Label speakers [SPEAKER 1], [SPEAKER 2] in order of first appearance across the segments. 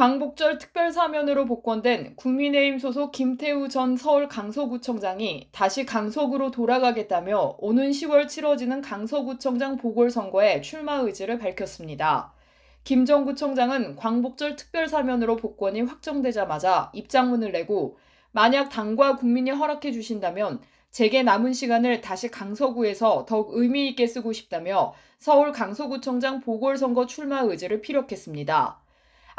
[SPEAKER 1] 광복절 특별사면으로 복권된 국민의힘 소속 김태우 전 서울 강서구청장이 다시 강서구로 돌아가겠다며 오는 10월 치러지는 강서구청장 보궐선거에 출마 의지를 밝혔습니다. 김정 구청장은 광복절 특별사면으로 복권이 확정되자마자 입장문을 내고 만약 당과 국민이 허락해 주신다면 제게 남은 시간을 다시 강서구에서 더욱 의미 있게 쓰고 싶다며 서울 강서구청장 보궐선거 출마 의지를 피력했습니다.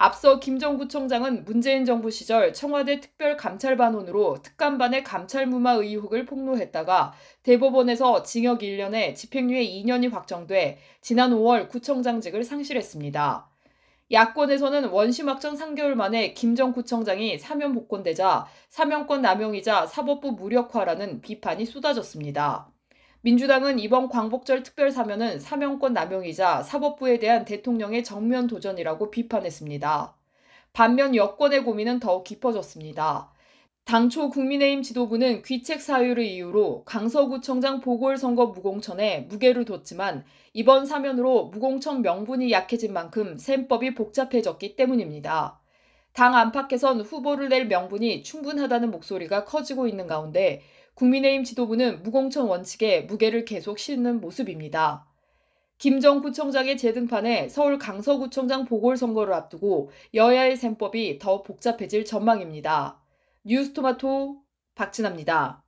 [SPEAKER 1] 앞서 김정구청장은 문재인 정부 시절 청와대 특별감찰반원으로 특감반의 감찰무마 의혹을 폭로했다가 대법원에서 징역 1년에 집행유예 2년이 확정돼 지난 5월 구청장직을 상실했습니다. 야권에서는 원심 확정 3개월 만에 김정 구청장이 사면 복권되자 사면권 남용이자 사법부 무력화라는 비판이 쏟아졌습니다. 민주당은 이번 광복절 특별사면은 사명권 남용이자 사법부에 대한 대통령의 정면 도전이라고 비판했습니다. 반면 여권의 고민은 더욱 깊어졌습니다. 당초 국민의힘 지도부는 귀책 사유를 이유로 강서구청장 보궐선거 무공천에 무게를 뒀지만 이번 사면으로 무공천 명분이 약해진 만큼 셈법이 복잡해졌기 때문입니다. 당 안팎에선 후보를 낼 명분이 충분하다는 목소리가 커지고 있는 가운데 국민의힘 지도부는 무공천 원칙에 무게를 계속 싣는 모습입니다. 김정 구청장의 재등판에 서울 강서구청장 보궐선거를 앞두고 여야의 셈법이 더 복잡해질 전망입니다. 뉴스토마토 박진아입니다.